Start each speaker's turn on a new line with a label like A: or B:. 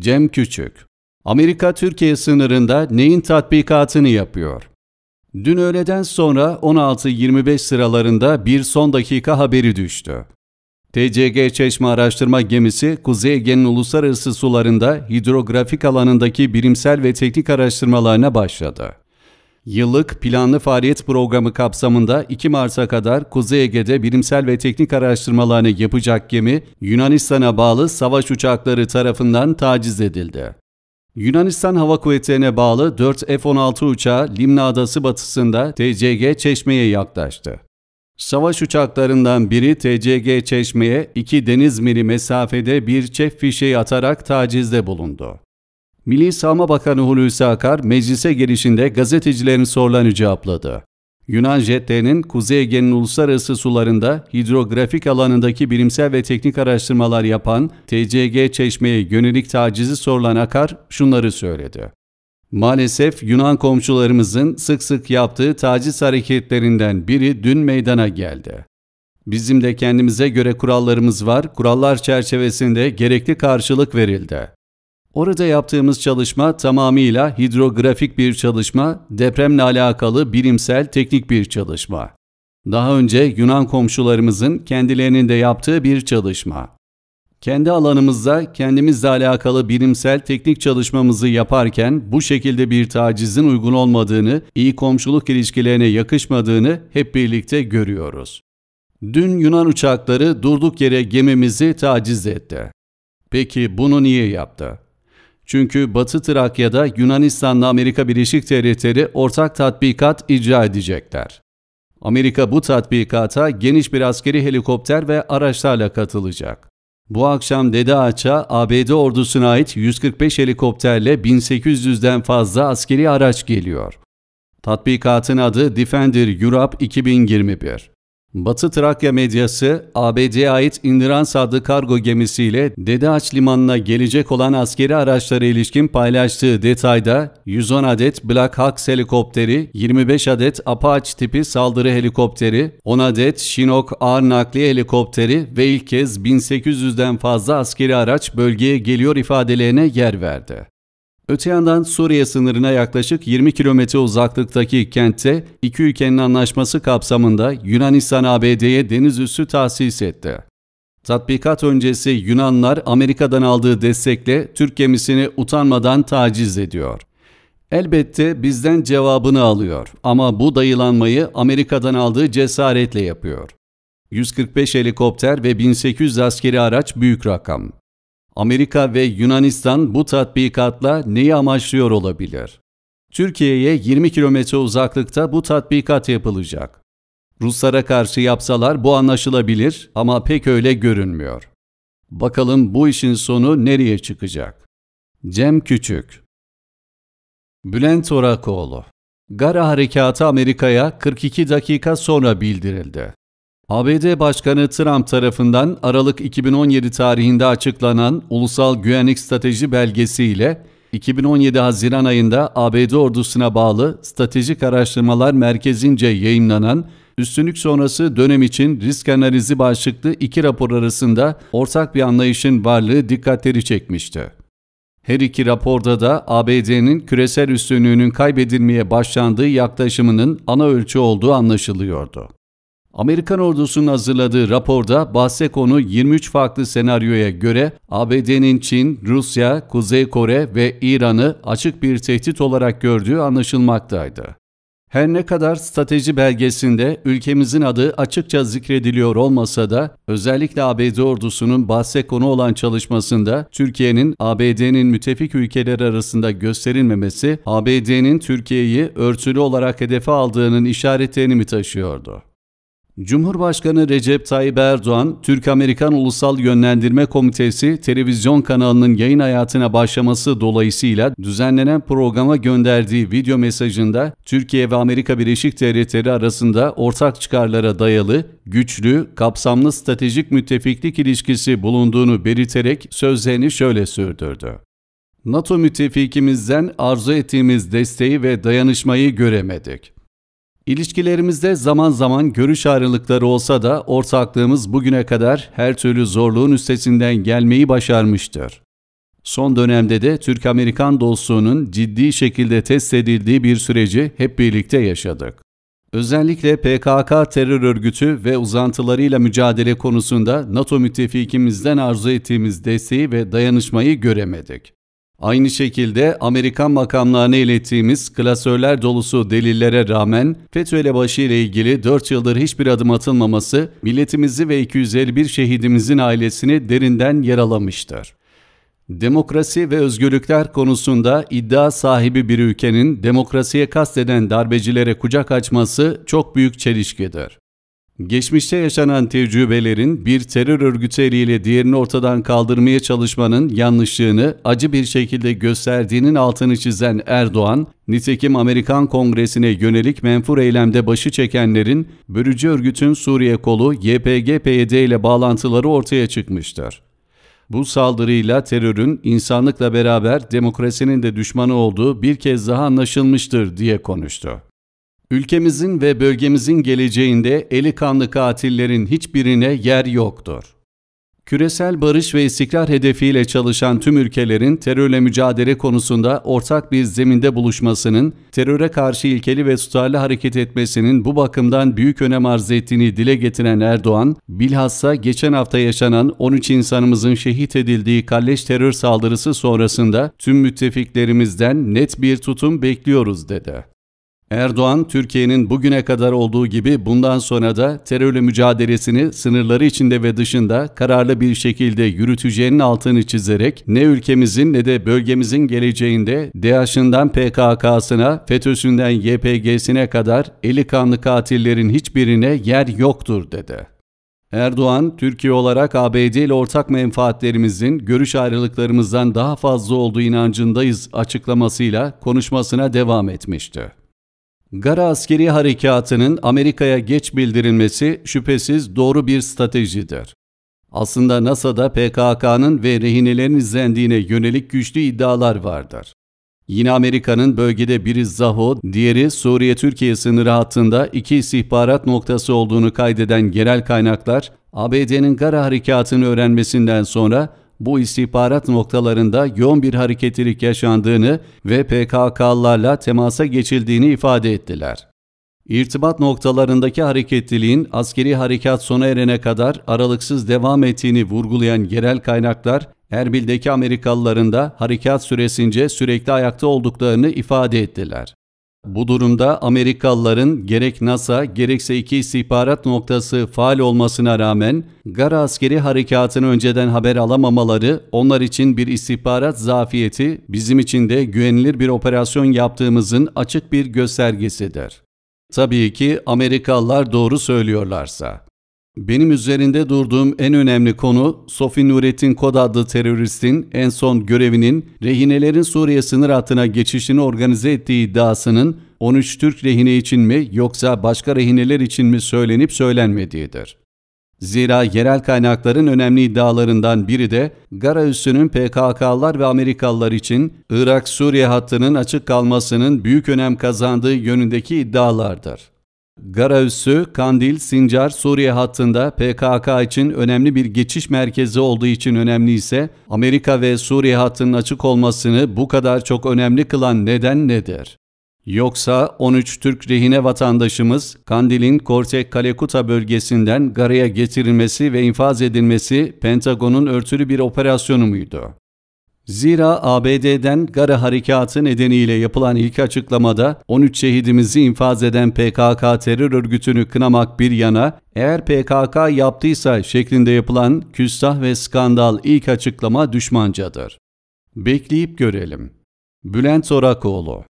A: Cem Küçük Amerika Türkiye sınırında neyin tatbikatını yapıyor? Dün öğleden sonra 16:25 sıralarında bir son dakika haberi düştü. TCG Çeşme Araştırma Gemisi, Kuzey Ege'nin uluslararası sularında hidrografik alanındaki bilimsel ve teknik araştırmalarına başladı. Yıllık Planlı Faaliyet Programı kapsamında 2 Mart'a kadar Kuzey Ege'de bilimsel ve teknik araştırmalarını yapacak gemi Yunanistan'a bağlı savaş uçakları tarafından taciz edildi. Yunanistan Hava Kuvvetleri'ne bağlı 4 F-16 uçağı Limna Adası batısında TCG Çeşme'ye yaklaştı. Savaş uçaklarından biri TCG Çeşme'ye 2 deniz mili mesafede bir çef fişeği atarak tacizde bulundu. Milli Savunma Bakanı Hulusi Akar meclise gelişinde gazetecilerin sorularını cevapladı. Yunan jetlerinin Kuzey Ege'nin uluslararası sularında hidrografik alanındaki bilimsel ve teknik araştırmalar yapan TCG Çeşme'ye yönelik tacizi sorulan Akar şunları söyledi. Maalesef Yunan komşularımızın sık sık yaptığı taciz hareketlerinden biri dün meydana geldi. Bizim de kendimize göre kurallarımız var, kurallar çerçevesinde gerekli karşılık verildi. Orada yaptığımız çalışma tamamıyla hidrografik bir çalışma, depremle alakalı bilimsel teknik bir çalışma. Daha önce Yunan komşularımızın kendilerinin de yaptığı bir çalışma. Kendi alanımızda kendimizle alakalı bilimsel teknik çalışmamızı yaparken bu şekilde bir tacizin uygun olmadığını, iyi komşuluk ilişkilerine yakışmadığını hep birlikte görüyoruz. Dün Yunan uçakları durduk yere gemimizi taciz etti. Peki bunu niye yaptı? Çünkü Batı Trakya'da Yunanistan'la Amerika Birleşik Devletleri ortak tatbikat icra edecekler. Amerika bu tatbikata geniş bir askeri helikopter ve araçlarla katılacak. Bu akşam Dede Ağaç'a ABD ordusuna ait 145 helikopterle 1800'den fazla askeri araç geliyor. Tatbikatın adı Defender Europe 2021. Batı Trakya medyası, ABD'ye ait indiran Sadlı kargo gemisiyle Dedeağaç Limanı'na gelecek olan askeri araçlara ilişkin paylaştığı detayda 110 adet Black Hawk helikopteri, 25 adet Apache tipi saldırı helikopteri, 10 adet Chinook ağır nakliye helikopteri ve ilk kez 1800'den fazla askeri araç bölgeye geliyor ifadelerine yer verdi. Öte yandan Suriye sınırına yaklaşık 20 kilometre uzaklıktaki kentte iki ülkenin anlaşması kapsamında Yunanistan ABD'ye deniz üssü tahsis etti. Tatbikat öncesi Yunanlar Amerika'dan aldığı destekle Türk gemisini utanmadan taciz ediyor. Elbette bizden cevabını alıyor ama bu dayılanmayı Amerika'dan aldığı cesaretle yapıyor. 145 helikopter ve 1800 askeri araç büyük rakam. Amerika ve Yunanistan bu tatbikatla neyi amaçlıyor olabilir? Türkiye'ye 20 kilometre uzaklıkta bu tatbikat yapılacak. Ruslara karşı yapsalar bu anlaşılabilir ama pek öyle görünmüyor. Bakalım bu işin sonu nereye çıkacak? Cem Küçük Bülent Orakoğlu Gara harekatı Amerika'ya 42 dakika sonra bildirildi. ABD Başkanı Trump tarafından Aralık 2017 tarihinde açıklanan Ulusal Güvenlik Strateji Belgesi ile 2017 Haziran ayında ABD ordusuna bağlı Stratejik Araştırmalar Merkezi'nce yayınlanan Üstünlük sonrası dönem için risk analizi başlıklı iki rapor arasında ortak bir anlayışın varlığı dikkatleri çekmişti. Her iki raporda da ABD'nin küresel üstünlüğünün kaybedilmeye başlandığı yaklaşımının ana ölçü olduğu anlaşılıyordu. Amerikan ordusunun hazırladığı raporda bahse konu 23 farklı senaryoya göre ABD'nin Çin, Rusya, Kuzey Kore ve İran'ı açık bir tehdit olarak gördüğü anlaşılmaktaydı. Her ne kadar strateji belgesinde ülkemizin adı açıkça zikrediliyor olmasa da özellikle ABD ordusunun bahse konu olan çalışmasında Türkiye'nin ABD'nin müttefik ülkeler arasında gösterilmemesi ABD'nin Türkiye'yi örtülü olarak hedefe aldığının işaretlerini mi taşıyordu? Cumhurbaşkanı Recep Tayyip Erdoğan, Türk-Amerikan Ulusal Yönlendirme Komitesi televizyon kanalının yayın hayatına başlaması dolayısıyla düzenlenen programa gönderdiği video mesajında Türkiye ve Amerika Birleşik Devletleri arasında ortak çıkarlara dayalı, güçlü, kapsamlı stratejik müttefiklik ilişkisi bulunduğunu belirterek sözlerini şöyle sürdürdü. NATO müttefikimizden arzu ettiğimiz desteği ve dayanışmayı göremedik. İlişkilerimizde zaman zaman görüş ayrılıkları olsa da ortaklığımız bugüne kadar her türlü zorluğun üstesinden gelmeyi başarmıştır. Son dönemde de Türk-Amerikan dostluğunun ciddi şekilde test edildiği bir süreci hep birlikte yaşadık. Özellikle PKK terör örgütü ve uzantılarıyla mücadele konusunda NATO müttefikimizden arzu ettiğimiz desteği ve dayanışmayı göremedik. Aynı şekilde Amerikan makamlarına ilettiğimiz klasörler dolusu delillere rağmen FETÖ'yle ile ilgili 4 yıldır hiçbir adım atılmaması milletimizi ve 251 şehidimizin ailesini derinden yaralamıştır. Demokrasi ve özgürlükler konusunda iddia sahibi bir ülkenin demokrasiye kasteden darbecilere kucak açması çok büyük çelişkidir. Geçmişte yaşanan tecrübelerin bir terör örgütü eliyle diğerini ortadan kaldırmaya çalışmanın yanlışlığını acı bir şekilde gösterdiğinin altını çizen Erdoğan, nitekim Amerikan Kongresi'ne yönelik menfur eylemde başı çekenlerin bürücü örgütün Suriye kolu YPG-PYD ile bağlantıları ortaya çıkmıştır. Bu saldırıyla terörün insanlıkla beraber demokrasinin de düşmanı olduğu bir kez daha anlaşılmıştır diye konuştu. Ülkemizin ve bölgemizin geleceğinde eli kanlı katillerin hiçbirine yer yoktur. Küresel barış ve istikrar hedefiyle çalışan tüm ülkelerin terörle mücadele konusunda ortak bir zeminde buluşmasının, teröre karşı ilkeli ve tutarlı hareket etmesinin bu bakımdan büyük önem arz ettiğini dile getiren Erdoğan, bilhassa geçen hafta yaşanan 13 insanımızın şehit edildiği kalleş terör saldırısı sonrasında tüm müttefiklerimizden net bir tutum bekliyoruz dedi. Erdoğan, Türkiye'nin bugüne kadar olduğu gibi bundan sonra da terörle mücadelesini sınırları içinde ve dışında kararlı bir şekilde yürüteceğinin altını çizerek ne ülkemizin ne de bölgemizin geleceğinde DAEŞ'ından PKK'sına, FETÖ'sünden YPG'sine kadar eli kanlı katillerin hiçbirine yer yoktur dedi. Erdoğan, Türkiye olarak ABD ile ortak menfaatlerimizin görüş ayrılıklarımızdan daha fazla olduğu inancındayız açıklamasıyla konuşmasına devam etmişti. Gara askeri harekatının Amerika'ya geç bildirilmesi şüphesiz doğru bir stratejidir. Aslında NASA'da PKK'nın ve rehinelerin izlendiğine yönelik güçlü iddialar vardır. Yine Amerika'nın bölgede biri Zaho, diğeri Suriye-Türkiye sınırı hattında iki istihbarat noktası olduğunu kaydeden genel kaynaklar, ABD'nin Gara harekatını öğrenmesinden sonra bu istihbarat noktalarında yoğun bir hareketlilik yaşandığını ve PKK'larla temasa geçildiğini ifade ettiler. İrtibat noktalarındaki hareketliliğin askeri harekat sona erene kadar aralıksız devam ettiğini vurgulayan yerel kaynaklar, Erbil'deki Amerikalıların da harekat süresince sürekli ayakta olduklarını ifade ettiler. Bu durumda Amerikalıların gerek NASA gerekse iki istihbarat noktası faal olmasına rağmen Gara askeri harekatını önceden haber alamamaları onlar için bir istihbarat zafiyeti bizim için de güvenilir bir operasyon yaptığımızın açık bir göstergesidir. Tabii ki Amerikalılar doğru söylüyorlarsa. Benim üzerinde durduğum en önemli konu Sofi Nurettin Kod adlı teröristin en son görevinin rehinelerin Suriye sınır hattına geçişini organize ettiği iddiasının 13 Türk rehine için mi yoksa başka rehineler için mi söylenip söylenmediğidir. Zira yerel kaynakların önemli iddialarından biri de Gara üssünün PKK'lar ve Amerikalılar için Irak-Suriye hattının açık kalmasının büyük önem kazandığı yönündeki iddialardır. Garaüssü, Kandil, Sincar, Suriye hattında PKK için önemli bir geçiş merkezi olduğu için önemli ise Amerika ve Suriye hattının açık olmasını bu kadar çok önemli kılan neden nedir? Yoksa 13 Türk rehine vatandaşımız Kandil'in Kortek Kalekuta bölgesinden Gara'ya getirilmesi ve infaz edilmesi Pentagon'un örtülü bir operasyonu muydu? Zira ABD'den Gara Harekatı nedeniyle yapılan ilk açıklamada 13 şehidimizi infaz eden PKK terör örgütünü kınamak bir yana, eğer PKK yaptıysa şeklinde yapılan küstah ve skandal ilk açıklama düşmancadır. Bekleyip görelim. Bülent Orakoğlu